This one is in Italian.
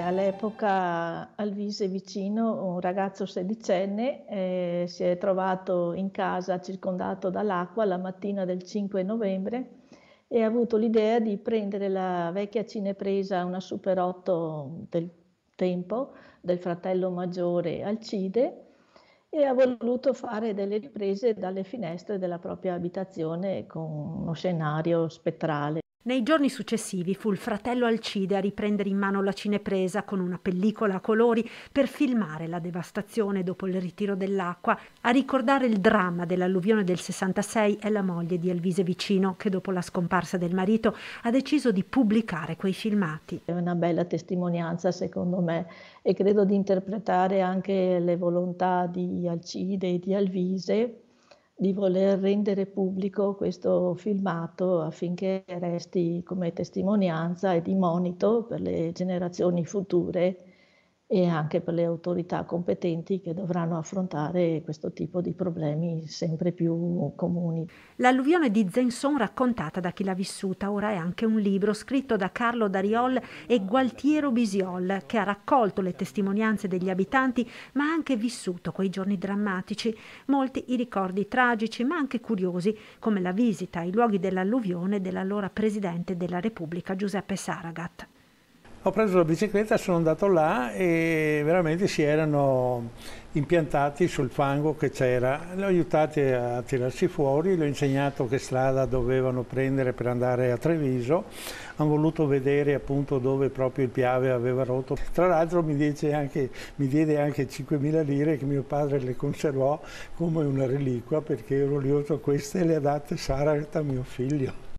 All'epoca Alvise vicino un ragazzo sedicenne eh, si è trovato in casa circondato dall'acqua la mattina del 5 novembre e ha avuto l'idea di prendere la vecchia cinepresa, una Super 8 del tempo, del fratello maggiore Alcide e ha voluto fare delle riprese dalle finestre della propria abitazione con uno scenario spettrale. Nei giorni successivi fu il fratello Alcide a riprendere in mano la cinepresa con una pellicola a colori per filmare la devastazione dopo il ritiro dell'acqua, a ricordare il dramma dell'alluvione del 66 è la moglie di Alvise Vicino che dopo la scomparsa del marito ha deciso di pubblicare quei filmati. È una bella testimonianza secondo me e credo di interpretare anche le volontà di Alcide e di Alvise di voler rendere pubblico questo filmato affinché resti come testimonianza e di monito per le generazioni future e anche per le autorità competenti che dovranno affrontare questo tipo di problemi sempre più comuni. L'alluvione di Zenson raccontata da chi l'ha vissuta ora è anche un libro scritto da Carlo Dariol e Gualtiero Bisiol che ha raccolto le testimonianze degli abitanti ma ha anche vissuto quei giorni drammatici, molti i ricordi tragici ma anche curiosi come la visita ai luoghi dell'alluvione dell'allora Presidente della Repubblica Giuseppe Saragat ho preso la bicicletta, sono andato là e veramente si erano impiantati sul fango che c'era. Li ho aiutati a tirarsi fuori, gli ho insegnato che strada dovevano prendere per andare a Treviso, hanno voluto vedere appunto dove proprio il piave aveva rotto. Tra l'altro mi, mi, diede anche 5.000 lire che mio padre le conservò come una reliquia perché ero orgoglioso, queste le ha date Sara a mio figlio.